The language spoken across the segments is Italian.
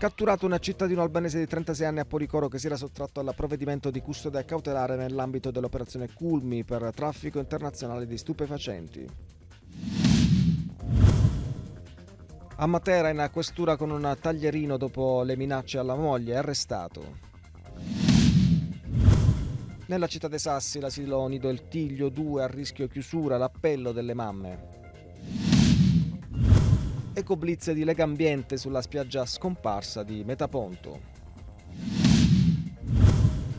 catturato una cittadina albanese di 36 anni a Policoro che si era sottratto al provvedimento di custodia cautelare nell'ambito dell'operazione Culmi per traffico internazionale di stupefacenti. A Matera in questura con un taglierino dopo le minacce alla moglie, è arrestato. Nella città dei Sassi l'asilo nido El Tiglio 2 a rischio chiusura, l'appello delle mamme. Ecoblitz di Lega Ambiente sulla spiaggia scomparsa di Metaponto.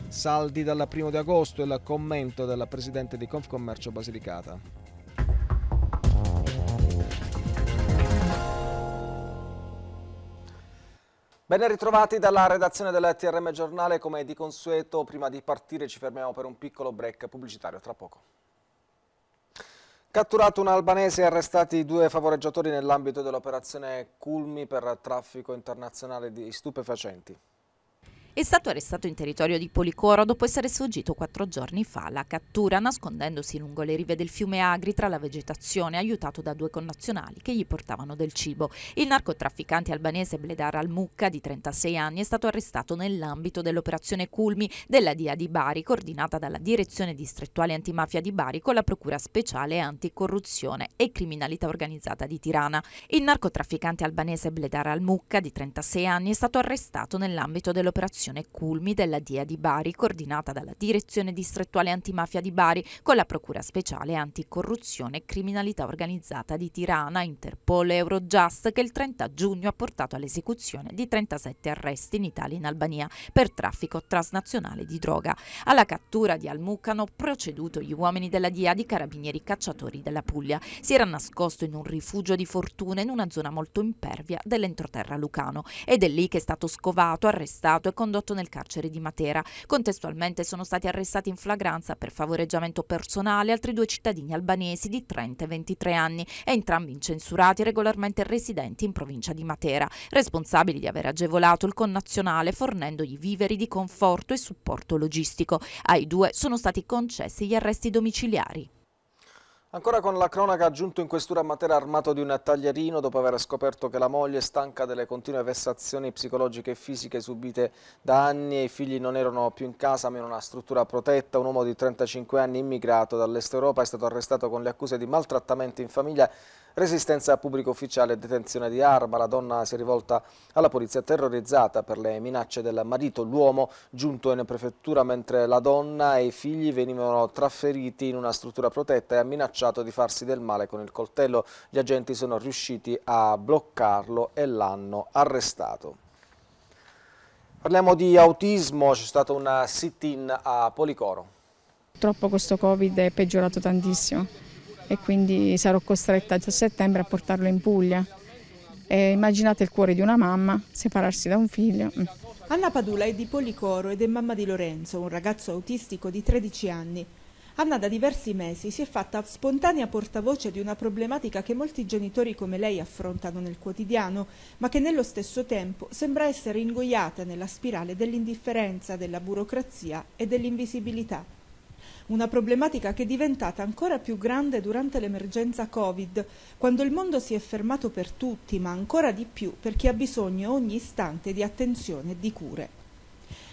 Saldi dal 1 di agosto il commento del presidente di Confcommercio Basilicata. Ben ritrovati dalla redazione della TRM Giornale, come di consueto prima di partire ci fermiamo per un piccolo break pubblicitario tra poco. Catturato un albanese e arrestati due favoreggiatori nell'ambito dell'operazione Culmi per traffico internazionale di stupefacenti. È stato arrestato in territorio di Policoro dopo essere sfuggito quattro giorni fa alla cattura, nascondendosi lungo le rive del fiume Agri tra la vegetazione, aiutato da due connazionali che gli portavano del cibo. Il narcotrafficante albanese Bledar Almucca, di 36 anni, è stato arrestato nell'ambito dell'operazione Culmi della DIA di Bari, coordinata dalla Direzione Distrettuale Antimafia di Bari con la Procura Speciale Anticorruzione e Criminalità Organizzata di Tirana. Il narcotrafficante albanese Bledar Almucca, di 36 anni, è stato arrestato nell'ambito dell'operazione discussione culmi della DIA di Bari, coordinata dalla Direzione Distrettuale Antimafia di Bari, con la Procura Speciale Anticorruzione e Criminalità Organizzata di Tirana, Interpol e Eurojust, che il 30 giugno ha portato all'esecuzione di 37 arresti in Italia e in Albania per traffico transnazionale di droga. Alla cattura di Almucano proceduto gli uomini della DIA di carabinieri cacciatori della Puglia. Si era nascosto in un rifugio di fortuna in una zona molto impervia dell'entroterra lucano ed è lì che è stato scovato, arrestato e condannato condotto nel carcere di Matera. Contestualmente sono stati arrestati in flagranza per favoreggiamento personale altri due cittadini albanesi di 30 e 23 anni, entrambi incensurati e regolarmente residenti in provincia di Matera, responsabili di aver agevolato il connazionale fornendogli viveri di conforto e supporto logistico. Ai due sono stati concessi gli arresti domiciliari. Ancora con la cronaca giunto in questura a Matera armato di un taglierino dopo aver scoperto che la moglie stanca delle continue vessazioni psicologiche e fisiche subite da anni e i figli non erano più in casa ma in una struttura protetta. Un uomo di 35 anni immigrato dall'est Europa è stato arrestato con le accuse di maltrattamento in famiglia Resistenza a pubblico ufficiale e detenzione di arma. La donna si è rivolta alla polizia terrorizzata per le minacce del marito. L'uomo giunto in prefettura mentre la donna e i figli venivano trasferiti in una struttura protetta e ha minacciato di farsi del male con il coltello. Gli agenti sono riusciti a bloccarlo e l'hanno arrestato. Parliamo di autismo, c'è stato un sit-in a Policoro. Purtroppo questo Covid è peggiorato tantissimo e quindi sarò costretta già a settembre a portarlo in Puglia. E immaginate il cuore di una mamma separarsi da un figlio. Mm. Anna Padula è di Policoro ed è mamma di Lorenzo, un ragazzo autistico di 13 anni. Anna da diversi mesi si è fatta spontanea portavoce di una problematica che molti genitori come lei affrontano nel quotidiano, ma che nello stesso tempo sembra essere ingoiata nella spirale dell'indifferenza, della burocrazia e dell'invisibilità una problematica che è diventata ancora più grande durante l'emergenza Covid, quando il mondo si è fermato per tutti, ma ancora di più per chi ha bisogno ogni istante di attenzione e di cure.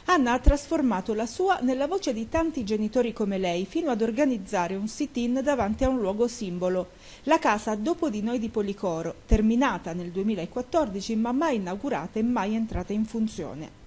Anna ha trasformato la sua nella voce di tanti genitori come lei fino ad organizzare un sit-in davanti a un luogo simbolo, la casa Dopo di noi di Policoro, terminata nel 2014 ma mai inaugurata e mai entrata in funzione.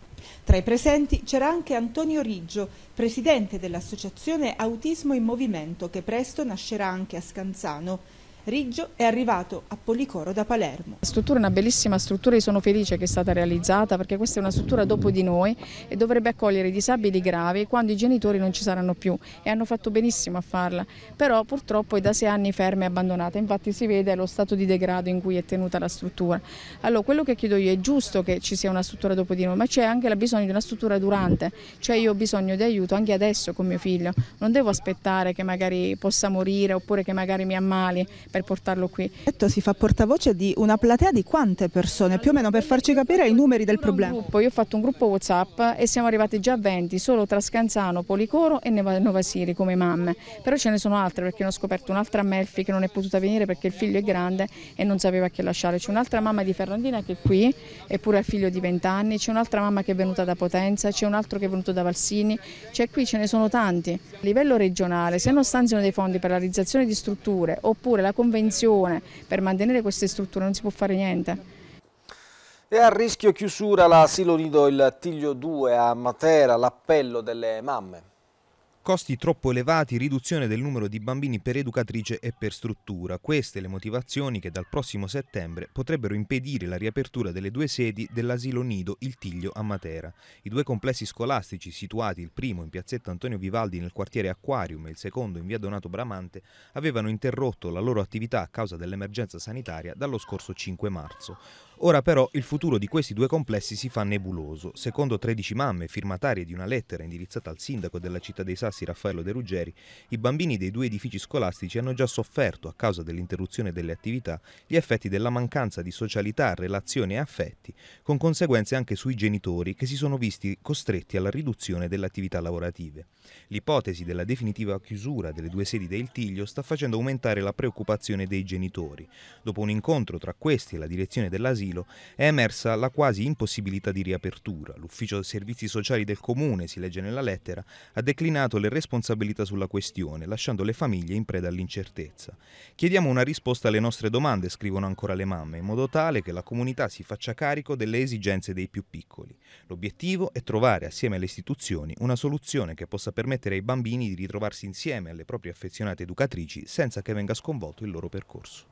Tra i presenti c'era anche Antonio Riggio, presidente dell'associazione Autismo in Movimento, che presto nascerà anche a Scanzano. Riggio è arrivato a Policoro da Palermo. La struttura è una bellissima struttura, e sono felice che è stata realizzata perché questa è una struttura dopo di noi e dovrebbe accogliere i disabili gravi quando i genitori non ci saranno più e hanno fatto benissimo a farla, però purtroppo è da sei anni ferma e abbandonata, infatti si vede lo stato di degrado in cui è tenuta la struttura. Allora quello che chiedo io è giusto che ci sia una struttura dopo di noi, ma c'è anche la bisogno di una struttura durante, cioè io ho bisogno di aiuto anche adesso con mio figlio, non devo aspettare che magari possa morire oppure che magari mi ammali per portarlo qui. Si fa portavoce di una platea di quante persone, più o meno per farci capire i numeri del problema? Gruppo, io ho fatto un gruppo Whatsapp e siamo arrivati già a 20, solo tra Scanzano, Policoro e Novasiri come mamme, però ce ne sono altre perché ne ho scoperto un'altra a Melfi che non è potuta venire perché il figlio è grande e non sapeva che lasciare, c'è un'altra mamma di Ferrandina che è qui, eppure ha figlio di 20 anni, c'è un'altra mamma che è venuta da Potenza, c'è un altro che è venuto da Valsini, cioè qui ce ne sono tanti. A livello regionale, se non stanziano dei fondi per la realizzazione di strutture oppure la convenzione, per mantenere queste strutture non si può fare niente. E a rischio chiusura l'asilo Nido il Tiglio 2 a Matera, l'appello delle mamme costi troppo elevati, riduzione del numero di bambini per educatrice e per struttura. Queste le motivazioni che dal prossimo settembre potrebbero impedire la riapertura delle due sedi dell'asilo nido Il Tiglio a Matera. I due complessi scolastici situati, il primo in piazzetta Antonio Vivaldi nel quartiere Aquarium e il secondo in via Donato Bramante, avevano interrotto la loro attività a causa dell'emergenza sanitaria dallo scorso 5 marzo. Ora però il futuro di questi due complessi si fa nebuloso. Secondo 13 mamme firmatarie di una lettera indirizzata al sindaco della città dei Sassi Raffaello De Ruggeri, i bambini dei due edifici scolastici hanno già sofferto, a causa dell'interruzione delle attività, gli effetti della mancanza di socialità, relazioni e affetti, con conseguenze anche sui genitori che si sono visti costretti alla riduzione delle attività lavorative. L'ipotesi della definitiva chiusura delle due sedi del Tiglio sta facendo aumentare la preoccupazione dei genitori. Dopo un incontro tra questi e la direzione dell'asilo, asilo, è emersa la quasi impossibilità di riapertura. L'ufficio servizi sociali del comune, si legge nella lettera, ha declinato le responsabilità sulla questione, lasciando le famiglie in preda all'incertezza. Chiediamo una risposta alle nostre domande, scrivono ancora le mamme, in modo tale che la comunità si faccia carico delle esigenze dei più piccoli. L'obiettivo è trovare assieme alle istituzioni una soluzione che possa permettere ai bambini di ritrovarsi insieme alle proprie affezionate educatrici senza che venga sconvolto il loro percorso.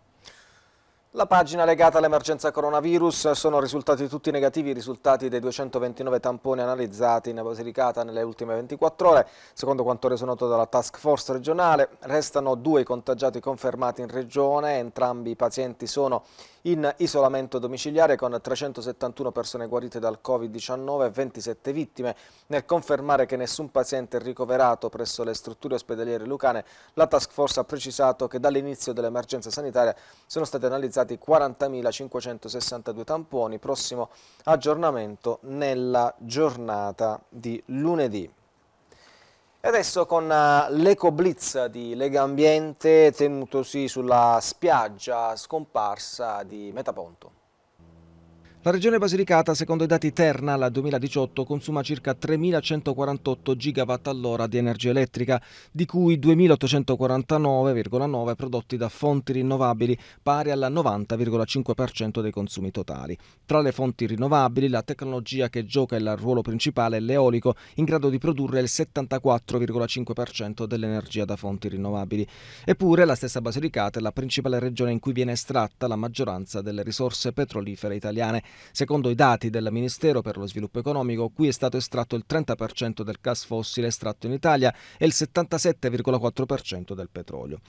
La pagina legata all'emergenza coronavirus sono risultati tutti negativi i risultati dei 229 tamponi analizzati in Basilicata nelle ultime 24 ore. Secondo quanto reso noto dalla task force regionale, restano due contagiati confermati in regione, entrambi i pazienti sono in isolamento domiciliare con 371 persone guarite dal Covid-19 e 27 vittime. Nel confermare che nessun paziente è ricoverato presso le strutture ospedaliere lucane, la task force ha precisato che dall'inizio dell'emergenza sanitaria sono state analizzate realizzati 40.562 tamponi, prossimo aggiornamento nella giornata di lunedì. E adesso con eh, l'eco blitz di Lega Ambiente tenutosi sulla spiaggia scomparsa di Metaponto. La regione Basilicata, secondo i dati Terna, al 2018 consuma circa 3.148 gigawatt all'ora di energia elettrica, di cui 2.849,9 prodotti da fonti rinnovabili, pari al 90,5% dei consumi totali. Tra le fonti rinnovabili, la tecnologia che gioca il ruolo principale è l'eolico, in grado di produrre il 74,5% dell'energia da fonti rinnovabili. Eppure, la stessa Basilicata è la principale regione in cui viene estratta la maggioranza delle risorse petrolifere italiane Secondo i dati del Ministero per lo Sviluppo Economico, qui è stato estratto il 30% del gas fossile estratto in Italia e il 77,4% del petrolio.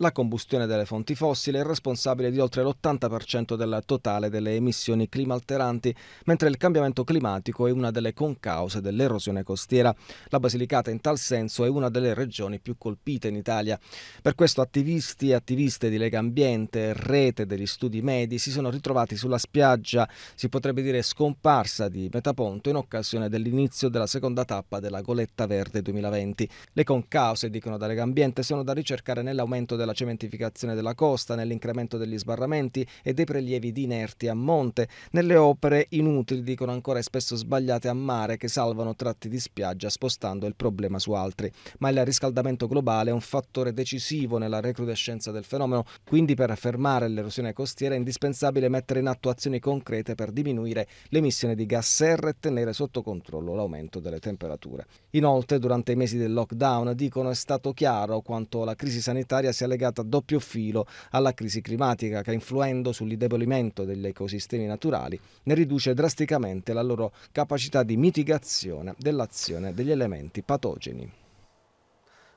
La combustione delle fonti fossili è responsabile di oltre l'80% del totale delle emissioni climalteranti, mentre il cambiamento climatico è una delle concause dell'erosione costiera. La Basilicata in tal senso è una delle regioni più colpite in Italia. Per questo attivisti e attiviste di Lega Ambiente, rete degli studi medi, si sono ritrovati sulla spiaggia, si potrebbe dire scomparsa di Metaponto in occasione dell'inizio della seconda tappa della Goletta Verde 2020. Le concause, dicono da Lega Ambiente, sono da ricercare nell'aumento della alla cementificazione della costa, nell'incremento degli sbarramenti e dei prelievi di inerti a monte, nelle opere inutili, dicono ancora e spesso sbagliate a mare, che salvano tratti di spiaggia spostando il problema su altri. Ma il riscaldamento globale è un fattore decisivo nella recrudescenza del fenomeno, quindi per fermare l'erosione costiera è indispensabile mettere in atto azioni concrete per diminuire l'emissione di gas serra e tenere sotto controllo l'aumento delle temperature. Inoltre, durante i mesi del lockdown, dicono è stato chiaro quanto la crisi sanitaria sia legata legata a doppio filo alla crisi climatica che influendo sull'indebolimento degli ecosistemi naturali ne riduce drasticamente la loro capacità di mitigazione dell'azione degli elementi patogeni.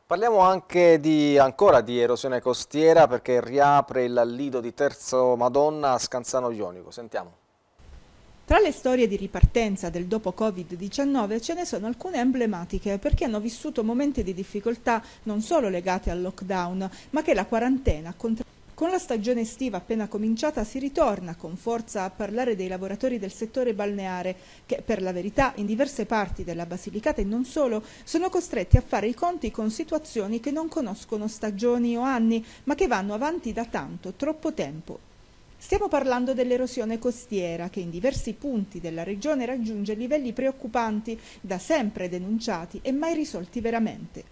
Parliamo anche di, ancora di erosione costiera perché riapre il lido di Terzo Madonna a Scanzano Ionico. Sentiamo. Tra le storie di ripartenza del dopo Covid-19 ce ne sono alcune emblematiche perché hanno vissuto momenti di difficoltà non solo legate al lockdown, ma che la quarantena ha contraddistinto. Con la stagione estiva appena cominciata si ritorna con forza a parlare dei lavoratori del settore balneare che, per la verità, in diverse parti della Basilicata e non solo, sono costretti a fare i conti con situazioni che non conoscono stagioni o anni, ma che vanno avanti da tanto, troppo tempo Stiamo parlando dell'erosione costiera che in diversi punti della regione raggiunge livelli preoccupanti da sempre denunciati e mai risolti veramente.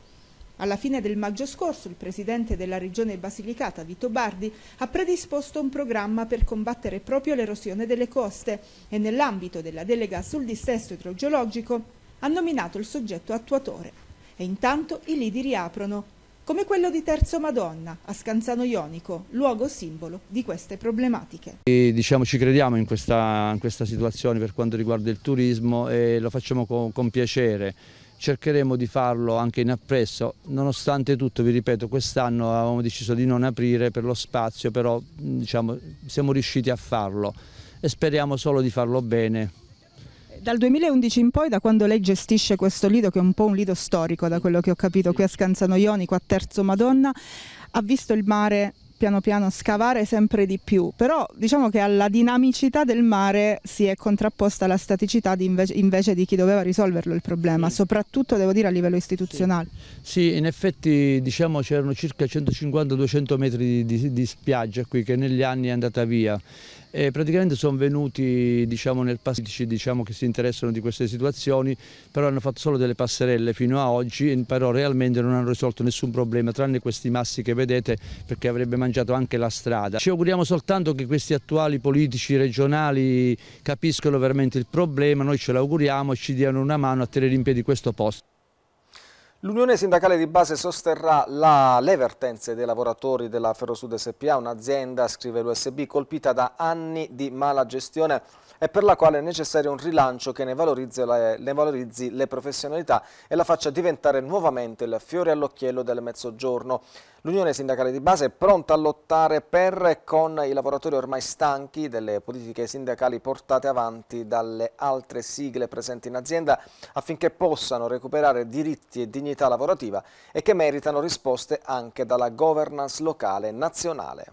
Alla fine del maggio scorso il presidente della regione Basilicata, Vito Bardi, ha predisposto un programma per combattere proprio l'erosione delle coste e nell'ambito della delega sul dissesto idrogeologico ha nominato il soggetto attuatore. E intanto i lidi riaprono, come quello di Terzo Madonna a Scanzano Ionico, luogo simbolo di queste problematiche. E, diciamo, ci crediamo in questa, in questa, situazione per quanto riguarda il turismo e lo facciamo con, con piacere cercheremo di farlo anche in appresso, nonostante tutto, vi ripeto, quest'anno avevamo deciso di non aprire per lo spazio, però diciamo, siamo riusciti a farlo e speriamo solo di farlo bene. Dal 2011 in poi, da quando lei gestisce questo lido, che è un po' un lido storico da quello che ho capito, qui a Scanzano Ionico, a Terzo Madonna, ha visto il mare piano piano scavare sempre di più, però diciamo che alla dinamicità del mare si è contrapposta la staticità di invece, invece, di chi doveva risolverlo il problema, sì. soprattutto devo dire a livello istituzionale. Sì, sì in effetti diciamo c'erano circa 150-200 metri di, di, di spiaggia qui che negli anni è andata via e eh, praticamente sono venuti diciamo, nel passato diciamo, che si interessano di queste situazioni, però hanno fatto solo delle passerelle fino a oggi, però realmente non hanno risolto nessun problema, tranne questi massi che vedete, perché avrebbe mangiato anche la strada. Ci auguriamo soltanto che questi attuali politici regionali capiscano veramente il problema, noi ce l'auguriamo e ci diano una mano a tenere in piedi questo posto. L'Unione Sindacale di Base sosterrà la, le vertenze dei lavoratori della Ferrosud SPA, un'azienda, scrive l'USB, colpita da anni di mala gestione e per la quale è necessario un rilancio che ne valorizzi le, ne valorizzi le professionalità e la faccia diventare nuovamente il fiore all'occhiello del mezzogiorno. L'Unione Sindacale di Base è pronta a lottare per e con i lavoratori ormai stanchi delle politiche sindacali portate avanti dalle altre sigle presenti in azienda affinché possano recuperare diritti e dignità lavorativa e che meritano risposte anche dalla governance locale e nazionale.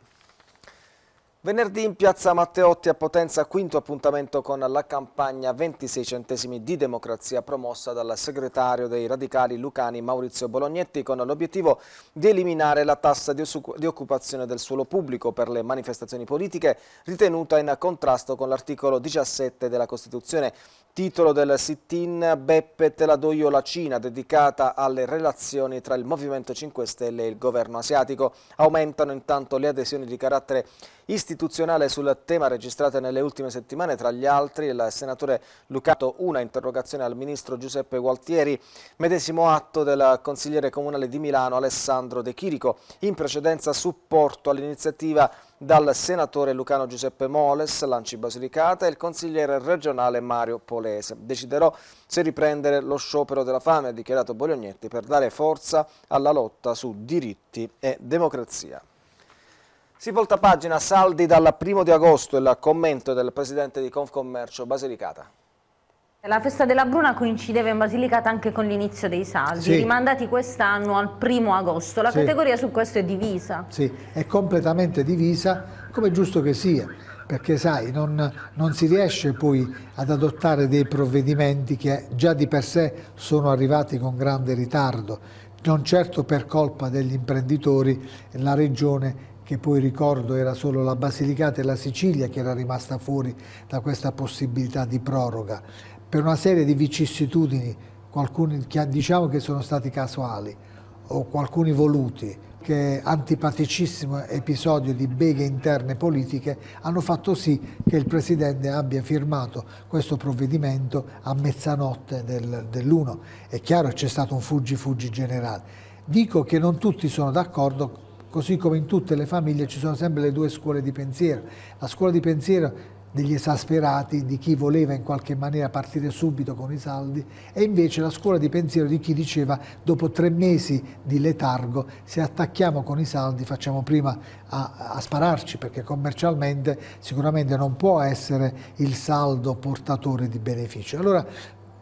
Venerdì in piazza Matteotti a Potenza quinto appuntamento con la campagna 26 centesimi di democrazia promossa dal segretario dei radicali lucani Maurizio Bolognetti con l'obiettivo di eliminare la tassa di, occupazione del suolo pubblico per le manifestazioni politiche ritenuta in contrasto con l'articolo 17 della Costituzione. Titolo del sit-in Beppe Te la do io la Cina dedicata alle relazioni tra il Movimento 5 Stelle e il governo asiatico. Aumentano intanto le adesioni di carattere istituzionale sul tema registrate nelle ultime settimane, tra gli altri il senatore Lucato una interrogazione al ministro Giuseppe Gualtieri, medesimo atto del consigliere comunale di Milano Alessandro De Chirico, in precedenza supporto all'iniziativa dal senatore Lucano Giuseppe Moles, Lanci Basilicata e il consigliere regionale Mario Polese. Deciderò se riprendere lo sciopero della fame, ha dichiarato Bolognetti, per dare forza alla lotta su diritti e democrazia. Si volta pagina saldi dal primo di agosto il commento del presidente di Confcommercio Basilicata. La festa della Bruna coincideva in Basilicata anche con l'inizio dei saldi, sì. rimandati quest'anno al primo agosto. La sì. categoria su questo è divisa. Sì, è completamente divisa, come è giusto che sia, perché sai, non, non si riesce poi ad adottare dei provvedimenti che già di per sé sono arrivati con grande ritardo non certo per colpa degli imprenditori la regione che poi ricordo era solo la Basilicata e la Sicilia che era rimasta fuori da questa possibilità di proroga, per una serie di vicissitudini, alcuni diciamo che sono stati casuali o alcuni voluti, che antipaticissimo episodio di beghe interne politiche hanno fatto sì che il Presidente abbia firmato questo provvedimento a mezzanotte del, dell'1. È chiaro che c'è stato un fuggi-fuggi generale. Dico che non tutti sono d'accordo Così come in tutte le famiglie ci sono sempre le due scuole di pensiero. La scuola di pensiero degli esasperati, di chi voleva in qualche maniera partire subito con i saldi, e invece la scuola di pensiero di chi diceva dopo tre mesi di letargo se attacchiamo con i saldi facciamo prima a, a spararci perché commercialmente sicuramente non può essere il saldo portatore di beneficio. Allora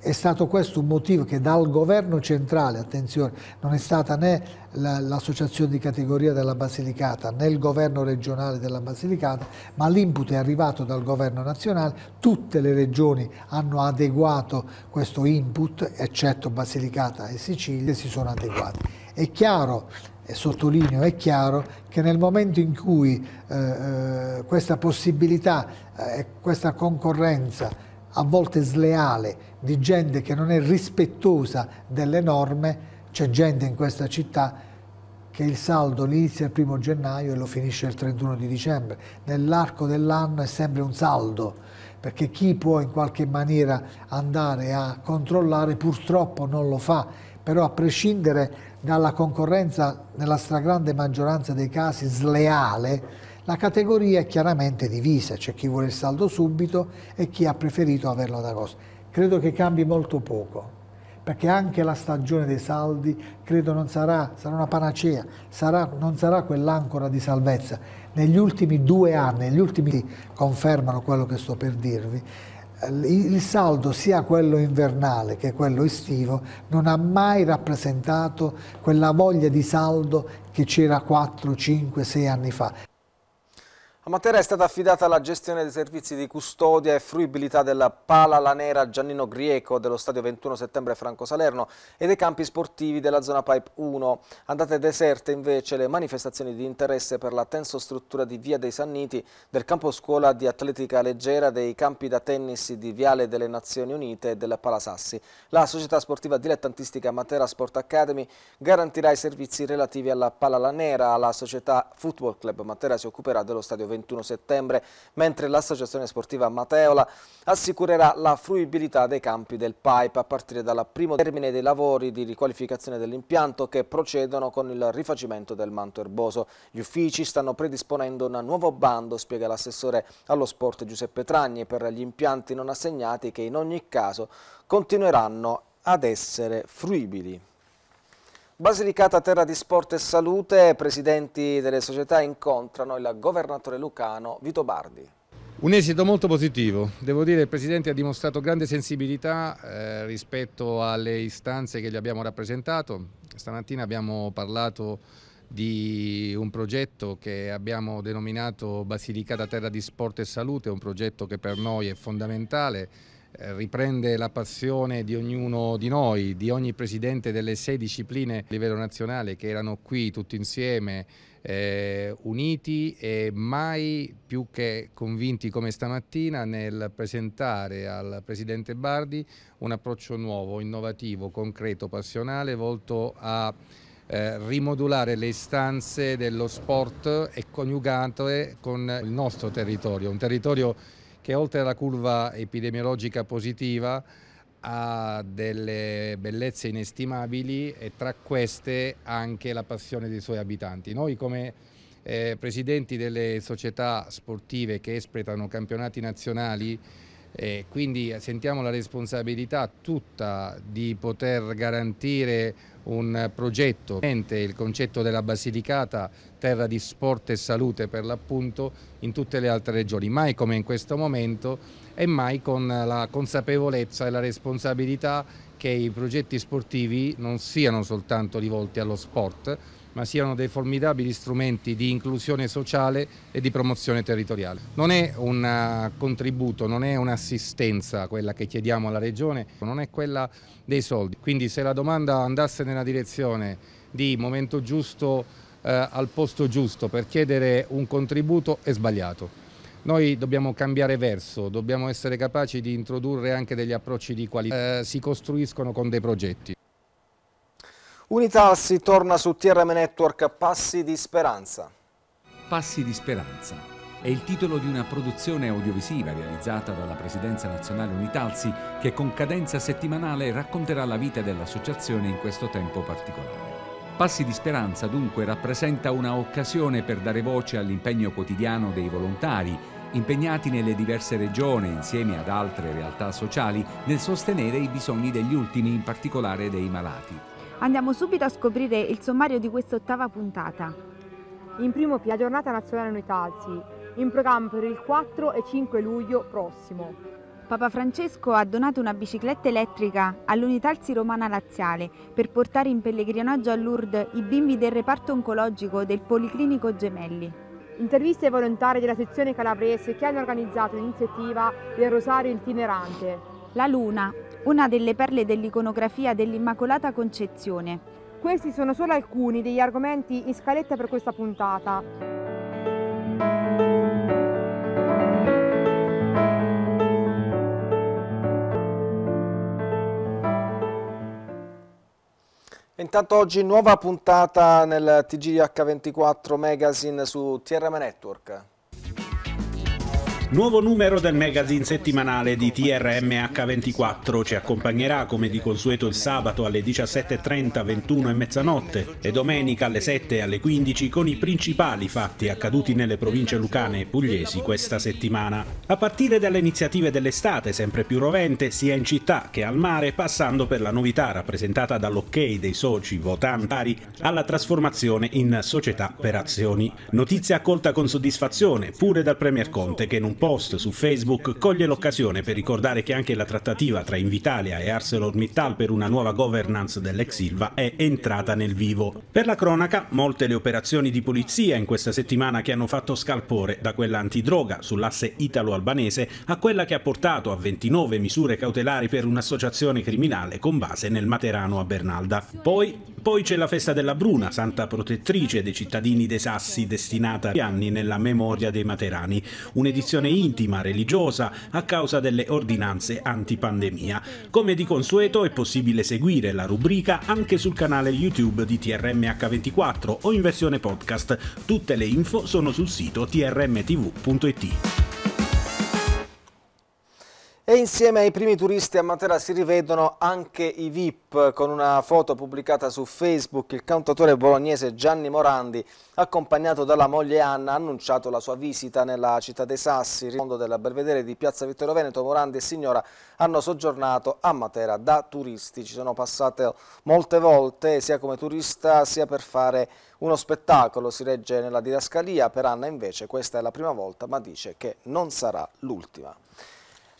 è stato questo un motivo che dal governo centrale, attenzione, non è stata né l'associazione di categoria della Basilicata né il governo regionale della Basilicata, ma l'input è arrivato dal governo nazionale, tutte le regioni hanno adeguato questo input, eccetto Basilicata e Sicilia, si sono adeguati. È chiaro e sottolineo è chiaro che nel momento in cui eh, eh questa possibilità eh, questa concorrenza a volte sleale, di gente che non è rispettosa delle norme, c'è gente in questa città che il saldo inizia il primo gennaio e lo finisce il 31 di dicembre. Nell'arco dell'anno è sempre un saldo, perché chi può in qualche maniera andare a controllare purtroppo non lo fa, però a prescindere dalla concorrenza nella stragrande maggioranza dei casi sleale, la categoria è chiaramente divisa, c'è chi vuole il saldo subito e chi ha preferito averlo ad agosto. Credo che cambi molto poco, perché anche la stagione dei saldi credo non sarà, sarà una panacea, sarà, non sarà quell'ancora di salvezza. Negli ultimi due anni, negli ultimi confermano quello che sto per dirvi, eh, il saldo sia quello invernale che quello estivo non ha mai rappresentato quella voglia di saldo che c'era 4, 5, 6 anni fa. A Matera è stata affidata la gestione dei servizi di custodia e fruibilità della Pala La Nera Giannino Grieco dello Stadio 21 Settembre Franco Salerno e dei campi sportivi della zona Pipe 1. Andate deserte invece le manifestazioni di interesse per la tenso struttura di Via dei Sanniti, del campo scuola di atletica leggera, dei campi da tennis di Viale delle Nazioni Unite e della Pala Sassi. La società sportiva dilettantistica Matera Sport Academy garantirà i servizi relativi alla Pala La Nera. la società Football Club Matera si occuperà dello Stadio 21 21 settembre, mentre l'associazione sportiva Mateola assicurerà la fruibilità dei campi del Pipe a partire dal primo termine dei lavori di riqualificazione dell'impianto che procedono con il rifacimento del manto erboso. Gli uffici stanno predisponendo un nuovo bando, spiega l'assessore allo sport Giuseppe Tragni, per gli impianti non assegnati che in ogni caso continueranno ad essere fruibili. Basilicata Terra di Sport e Salute, presidenti delle società incontrano il governatore lucano Vito Bardi. Un esito molto positivo, devo dire che il Presidente ha dimostrato grande sensibilità eh, rispetto alle istanze che gli abbiamo rappresentato. Stamattina abbiamo parlato di un progetto che abbiamo denominato Basilicata Terra di Sport e Salute, un progetto che per noi è fondamentale riprende la passione di ognuno di noi, di ogni presidente delle sei discipline a livello nazionale che erano qui tutti insieme, eh, uniti e mai più che convinti come stamattina nel presentare al presidente Bardi un approccio nuovo, innovativo, concreto, passionale, volto a eh, rimodulare le istanze dello sport e coniugate con il nostro territorio, un territorio che oltre alla curva epidemiologica positiva ha delle bellezze inestimabili e tra queste anche la passione dei suoi abitanti. Noi come eh, presidenti delle società sportive che espletano campionati nazionali e quindi sentiamo la responsabilità tutta di poter garantire un progetto, il concetto della Basilicata, terra di sport e salute per l'appunto, in tutte le altre regioni, mai come in questo momento e mai con la consapevolezza e la responsabilità che i progetti sportivi non siano soltanto rivolti allo sport, ma siano dei formidabili strumenti di inclusione sociale e di promozione territoriale. Non è un eh, contributo, non è un'assistenza quella che chiediamo alla Regione, non è quella dei soldi. Quindi se la domanda andasse nella direzione di momento giusto eh, al posto giusto per chiedere un contributo è sbagliato. Noi dobbiamo cambiare verso, dobbiamo essere capaci di introdurre anche degli approcci di qualità. Eh, si costruiscono con dei progetti. Unitalsi torna su TRM Network Passi di Speranza. Passi di Speranza è il titolo di una produzione audiovisiva realizzata dalla Presidenza Nazionale Unitalsi che con cadenza settimanale racconterà la vita dell'associazione in questo tempo particolare. Passi di Speranza dunque rappresenta un'occasione per dare voce all'impegno quotidiano dei volontari impegnati nelle diverse regioni insieme ad altre realtà sociali nel sostenere i bisogni degli ultimi, in particolare dei malati. Andiamo subito a scoprire il sommario di questa ottava puntata. In primo piano giornata nazionale Noi Talsi, in programma per il 4 e 5 luglio prossimo. Papa Francesco ha donato una bicicletta elettrica all'Unitalsi Romana Laziale per portare in pellegrinaggio a Lourdes i bimbi del reparto oncologico del Policlinico Gemelli. Interviste ai volontari della sezione calabrese che hanno organizzato l'iniziativa del Rosario Itinerante. La Luna, una delle perle dell'iconografia dell'Immacolata Concezione. Questi sono solo alcuni degli argomenti in scaletta per questa puntata. Intanto oggi nuova puntata nel TGH24 Magazine su TRM Network. Nuovo numero del magazine settimanale di TRM h 24 ci accompagnerà come di consueto il sabato alle 17.30, 21 e mezzanotte e domenica alle 7 e alle 15 con i principali fatti accaduti nelle province lucane e pugliesi questa settimana. A partire dalle iniziative dell'estate sempre più rovente sia in città che al mare passando per la novità rappresentata dall'ok dei soci votantari alla trasformazione in società per azioni. Notizia accolta con soddisfazione pure dal Premier Conte che non può post su Facebook coglie l'occasione per ricordare che anche la trattativa tra Invitalia e ArcelorMittal per una nuova governance dell'ex Silva è entrata nel vivo. Per la cronaca, molte le operazioni di polizia in questa settimana che hanno fatto scalpore, da quella antidroga sull'asse italo-albanese a quella che ha portato a 29 misure cautelari per un'associazione criminale con base nel Materano a Bernalda. Poi, poi c'è la festa della Bruna, santa protettrice dei cittadini dei Sassi destinata a anni nella memoria dei materani. Un'edizione intima, religiosa, a causa delle ordinanze antipandemia. Come di consueto è possibile seguire la rubrica anche sul canale YouTube di TRMH24 o in versione podcast. Tutte le info sono sul sito trmtv.it. E insieme ai primi turisti a Matera si rivedono anche i VIP. Con una foto pubblicata su Facebook, il cantatore bolognese Gianni Morandi, accompagnato dalla moglie Anna, ha annunciato la sua visita nella città dei Sassi. Il mondo della Belvedere di Piazza Vittorio Veneto, Morandi e Signora hanno soggiornato a Matera da turisti. Ci sono passate molte volte, sia come turista sia per fare uno spettacolo. Si regge nella didascalia, per Anna invece questa è la prima volta, ma dice che non sarà l'ultima.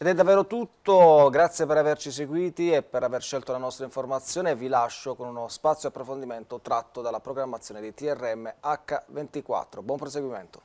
Ed è davvero tutto, grazie per averci seguiti e per aver scelto la nostra informazione. Vi lascio con uno spazio approfondimento tratto dalla programmazione di TRM H24. Buon proseguimento.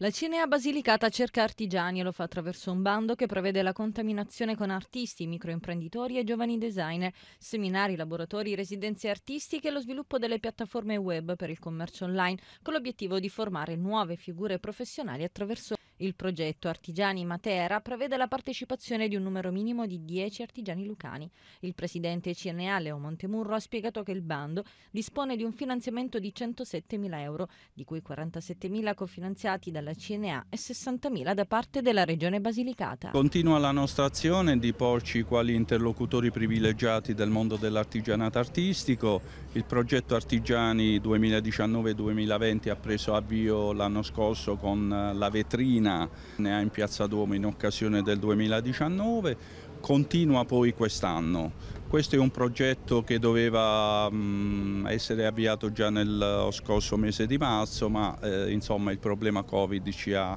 La Cinea Basilicata cerca artigiani e lo fa attraverso un bando che prevede la contaminazione con artisti, microimprenditori e giovani designer, seminari, laboratori, residenze artistiche e lo sviluppo delle piattaforme web per il commercio online, con l'obiettivo di formare nuove figure professionali attraverso il progetto Artigiani Matera prevede la partecipazione di un numero minimo di 10 artigiani lucani. Il presidente CNA Leo Montemurro ha spiegato che il bando dispone di un finanziamento di 107.000 euro, di cui 47.000 cofinanziati dalla CNA e 60.000 da parte della Regione Basilicata. Continua la nostra azione di porci quali interlocutori privilegiati del mondo dell'artigianato artistico. Il progetto Artigiani 2019-2020 ha preso avvio l'anno scorso con la vetrina Latina, ne ha in Piazza Duomo in occasione del 2019, continua poi quest'anno. Questo è un progetto che doveva mh, mm, essere avviato già nello scorso mese di marzo, ma eh, insomma il problema Covid ci ha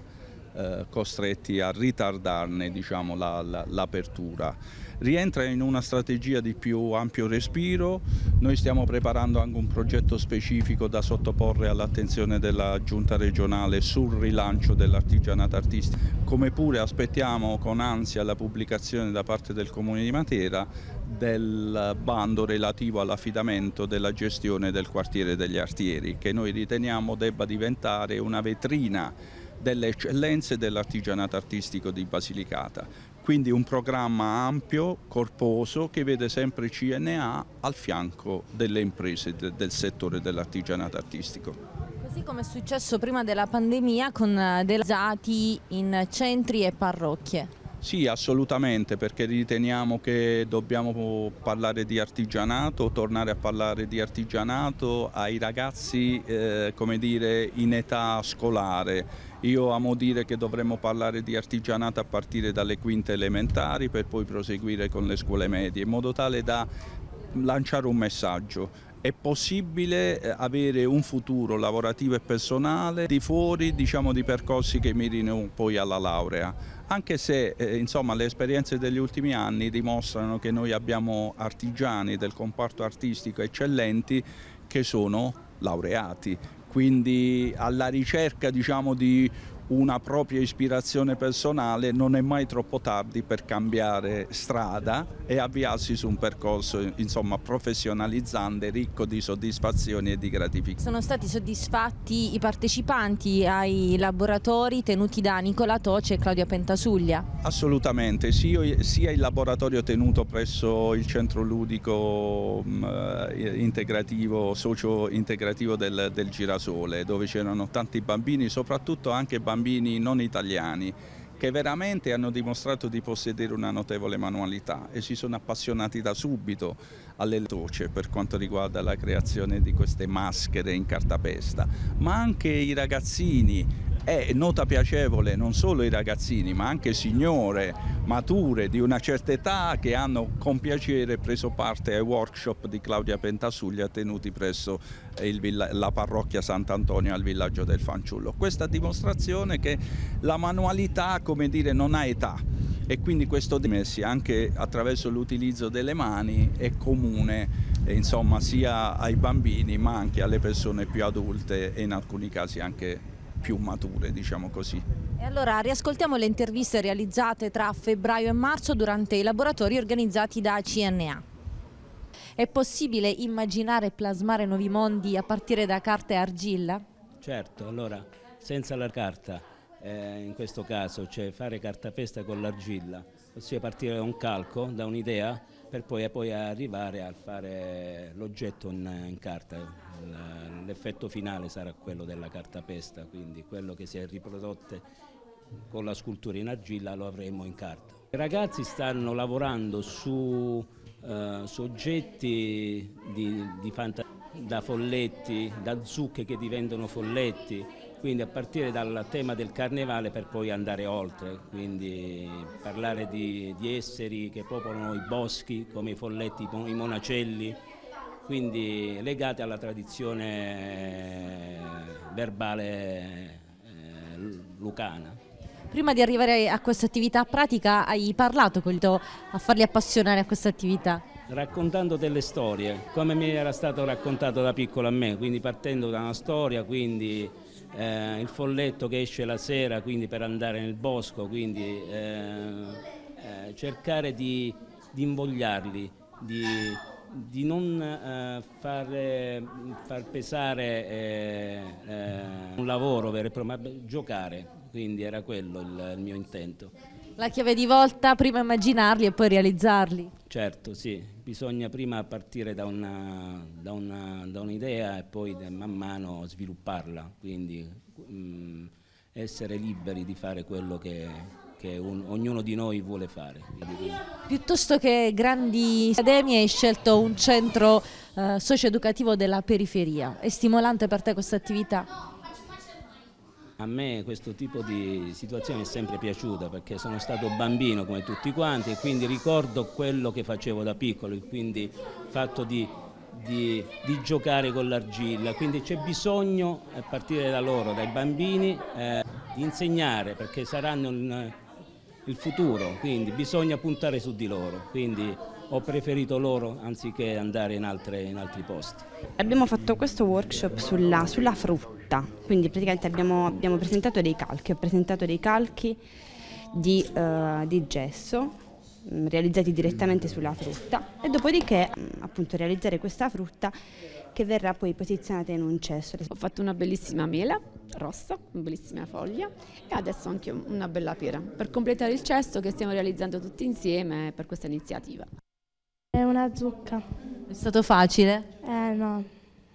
eh, costretti a ritardarne diciamo, l'apertura. La, la, Rientra in una strategia di più ampio respiro noi stiamo preparando anche un progetto specifico da sottoporre all'attenzione della Giunta regionale sul rilancio dell'artigianato artistico, come pure aspettiamo con ansia la pubblicazione da parte del Comune di Matera del bando relativo all'affidamento della gestione del quartiere degli artieri, che noi riteniamo debba diventare una vetrina delle eccellenze dell'artigianato artistico di Basilicata quindi un programma ampio, corposo, che vede sempre il CNA al fianco delle imprese del settore dell'artigianato artistico. Così come è successo prima della pandemia con eh, dei in centri e parrocchie. Sì, assolutamente, perché riteniamo che dobbiamo parlare di artigianato, tornare a parlare di artigianato ai ragazzi eh, dire, in età scolare. Io amo dire che dovremmo parlare di artigianato a partire dalle quinte elementari per poi proseguire con le scuole medie, in modo tale da lanciare un messaggio è possibile eh, avere un futuro lavorativo e personale di fuori diciamo, di percorsi che mirino poi alla laurea, anche se eh, insomma, le esperienze degli ultimi anni dimostrano che noi abbiamo artigiani del comparto artistico eccellenti che sono laureati, quindi alla ricerca diciamo, di una propria ispirazione personale, non è mai troppo tardi per cambiare strada e avviarsi su un percorso insomma, professionalizzante, ricco di soddisfazioni e di gratificazioni. Sono stati soddisfatti i partecipanti ai laboratori tenuti da Nicola Toce e Claudia Pentasuglia? Assolutamente, sia il laboratorio tenuto presso il centro ludico mm, eh, integrativo, socio integrativo del, del Girasole, dove c'erano tanti bambini, soprattutto anche bambini bambini non italiani che veramente hanno dimostrato di possedere una notevole manualità e si sono appassionati da subito alle toce per quanto riguarda la creazione di queste maschere in cartapesta, ma anche i ragazzini è nota piacevole non solo i ragazzini ma anche signore mature di una certa età che hanno con piacere preso parte ai workshop di Claudia Pentasuglia tenuti presso eh, la parrocchia Sant'Antonio al villaggio del Fanciullo. Questa dimostrazione che la manualità come dire, non ha età e quindi questo dimessi anche attraverso l'utilizzo delle mani è comune eh, insomma, sia ai bambini ma anche alle persone più adulte e in alcuni casi anche più mature, diciamo così. E allora riascoltiamo le interviste realizzate tra febbraio e marzo durante i laboratori organizzati da CNA. È possibile immaginare e plasmare nuovi mondi a partire da carta e argilla? Certo, allora senza la carta eh, in questo caso, cioè fare cartapesta con l'argilla, ossia partire da un calco, da un'idea, per poi, poi arrivare a fare l'oggetto in, in carta l'effetto finale sarà quello della cartapesta, quindi quello che si è riprodotto con la scultura in argilla lo avremo in carta. I ragazzi stanno lavorando su eh, soggetti di, di da folletti, da zucche che diventano folletti, quindi a partire dal tema del carnevale per poi andare oltre, quindi parlare di, di esseri che popolano i boschi come i folletti, i monacelli, quindi legate alla tradizione eh, verbale eh, lucana. Prima di arrivare a questa attività pratica hai parlato con a farli appassionare a questa attività? Raccontando delle storie, come mi era stato raccontato da piccolo a me, quindi partendo da una storia, quindi eh, il folletto che esce la sera quindi per andare nel bosco, quindi eh, eh, cercare di, di invogliarli, di di non eh, far, far, pesare eh, eh, un lavoro vero e proprio, ma giocare, quindi era quello il, il, mio intento. La chiave di volta, prima immaginarli e poi realizzarli? Certo, sì, bisogna prima partire da, un'idea un e poi man mano svilupparla, quindi mh, mm, essere liberi di fare quello che, che un, ognuno di noi vuole fare. Piuttosto che grandi accademie hai scelto un centro eh, socio-educativo della periferia, è stimolante per te questa attività? A me questo tipo di situazione è sempre piaciuta perché sono stato bambino come tutti quanti e quindi ricordo quello che facevo da piccolo, quindi il fatto di, di, di giocare con l'argilla, quindi c'è bisogno a partire da loro, dai bambini, eh, di insegnare perché saranno un, il futuro, quindi bisogna puntare su di loro, quindi ho preferito loro anziché andare in, altre, in altri posti. Abbiamo fatto questo workshop sulla, sulla frutta, quindi praticamente abbiamo, abbiamo, presentato dei calchi, ho presentato dei calchi di, uh, di gesso mm, realizzati direttamente sulla frutta e dopodiché mm, appunto realizzare questa frutta che verrà poi posizionata in un cesso. Ho fatto una bellissima mela rossa, una bellissima foglia e adesso anche una bella pera per completare il cesto che stiamo realizzando tutti insieme per questa iniziativa. È una zucca. È stato facile? Eh no,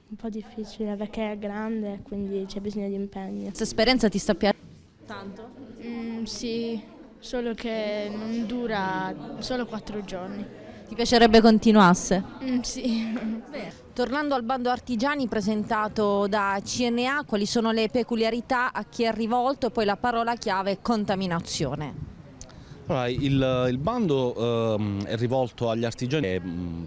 un po' difficile perché è grande quindi c'è bisogno di impegno. Questa esperienza ti sta piacendo? Tanto? Mm, sì, solo che non dura solo quattro giorni. Ti piacerebbe continuasse? Mm, sì. Beh. Tornando al bando artigiani presentato da CNA, quali sono le peculiarità a chi è rivolto e poi la parola chiave contaminazione? Allora, il, il, bando eh, è rivolto agli artigiani che mm,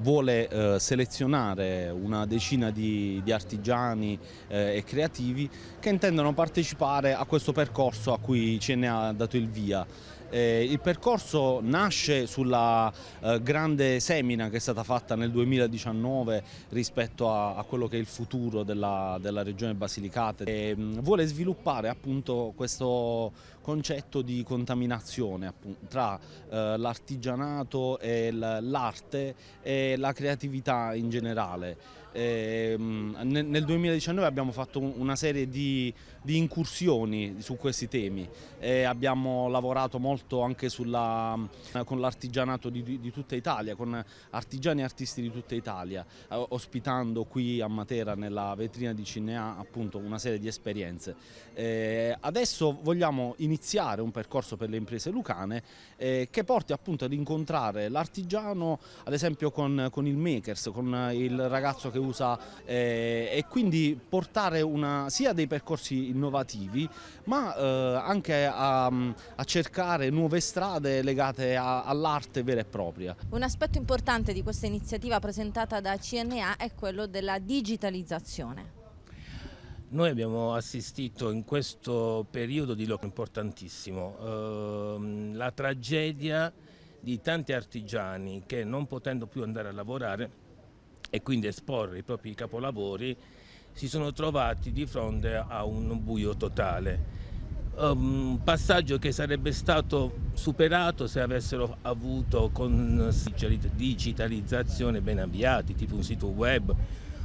vuole eh, selezionare una decina di, di artigiani eh, e creativi che intendono partecipare a questo percorso a cui CNA ha dato il via. Eh, il percorso nasce sulla eh, grande semina che è stata fatta nel 2019 rispetto a, a quello che è il futuro della, della regione Basilicata e mh, mm, vuole sviluppare appunto questo concetto di contaminazione appunto, tra eh, l'artigianato e l'arte e la creatività in generale. Eh, nel 2019 abbiamo fatto una serie di, di incursioni su questi temi, eh, abbiamo lavorato molto anche sulla, con l'artigianato di, di, tutta Italia, con artigiani e artisti di tutta Italia, eh, ospitando qui a Matera nella vetrina di Cinea appunto una serie di esperienze. Eh, adesso vogliamo iniziare un percorso per le imprese lucane eh, che porti appunto ad incontrare l'artigiano ad esempio con, con il makers, con il ragazzo che USA eh, e quindi portare una, sia dei percorsi innovativi ma eh, anche a, a, cercare nuove strade legate all'arte vera e propria. Un aspetto importante di questa iniziativa presentata da CNA è quello della digitalizzazione. Noi abbiamo assistito in questo periodo di loco importantissimo, eh, la tragedia di tanti artigiani che non potendo più andare a lavorare e quindi esporre i propri capolavori, si sono trovati di fronte a un buio totale. Ehm, un passaggio che sarebbe stato superato se avessero avuto con digitalizzazione ben avviati, tipo un sito web,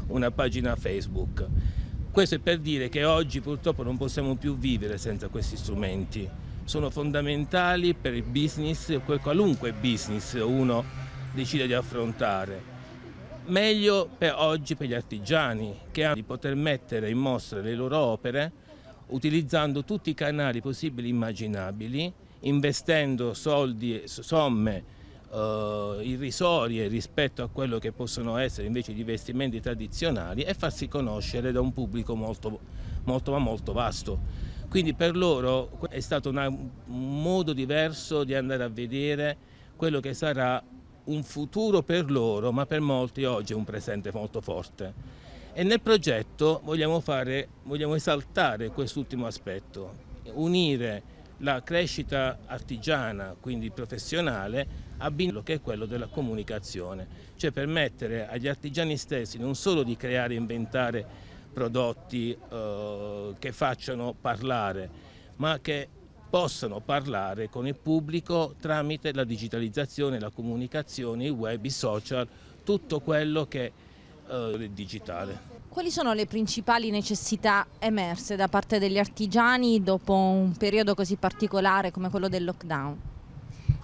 una pagina Facebook. Questo è per dire che oggi purtroppo non possiamo più vivere senza questi strumenti. Sono fondamentali per il business, per qualunque business uno decide di affrontare Meglio per oggi per gli artigiani che hanno di poter mettere in mostra le loro opere utilizzando tutti i canali possibili e immaginabili, investendo soldi, somme eh, irrisorie rispetto a quello che possono essere invece gli investimenti tradizionali e farsi conoscere da un pubblico molto, molto molto vasto. Quindi per loro è stato una, un modo diverso di andare a vedere quello che sarà un futuro per loro, ma per molti oggi è un presente molto forte. E nel progetto vogliamo, fare, vogliamo esaltare quest'ultimo aspetto, unire la crescita artigiana, quindi professionale, a quello che è quello della comunicazione, cioè permettere agli artigiani stessi non solo di creare e inventare prodotti eh, che facciano parlare, ma che possano parlare con il pubblico tramite la digitalizzazione, la comunicazione, i web, i social, tutto quello che eh, è digitale. Quali sono le principali necessità emerse da parte degli artigiani dopo un periodo così particolare come quello del lockdown?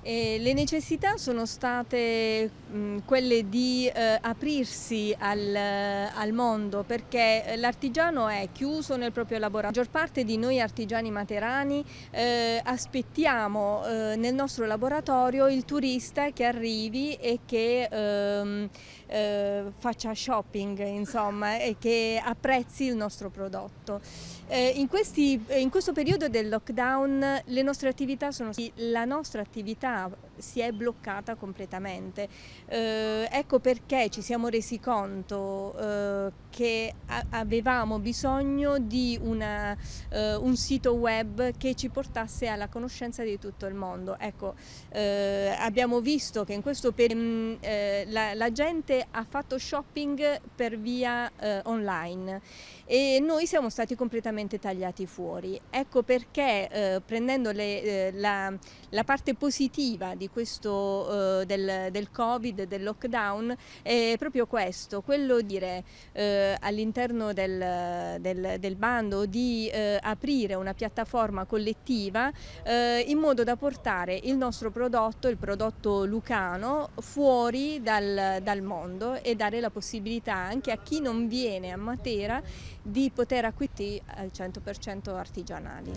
E le necessità sono state mh, quelle di eh, aprirsi al, al, mondo perché eh, l'artigiano è chiuso nel proprio laboratorio. La maggior parte di noi artigiani materani eh, aspettiamo eh, nel nostro laboratorio il turista che arrivi e che ehm, eh, faccia shopping insomma e che apprezzi il nostro prodotto. Eh, in, questi, in questo periodo del lockdown le nostre attività sono la nostra attività si è bloccata completamente. Eh, ecco perché ci siamo resi conto eh, che avevamo bisogno di una, eh, un sito web che ci portasse alla conoscenza di tutto il mondo. Ecco, eh, abbiamo visto che in questo periodo mm, eh, la, la, gente ha fatto shopping per via eh, online e noi siamo stati completamente tagliati fuori. Ecco perché prendendo le, la, la parte positiva di questo, eh, del, del, Covid, del lockdown, è proprio questo, quello dire eh, all'interno del, del, del, bando di eh, aprire una piattaforma collettiva eh, in modo da portare il nostro prodotto, il prodotto lucano, fuori dal, dal mondo e dare la possibilità anche a chi non viene a Matera di poter acquisti al 100% artigianali.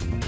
thank you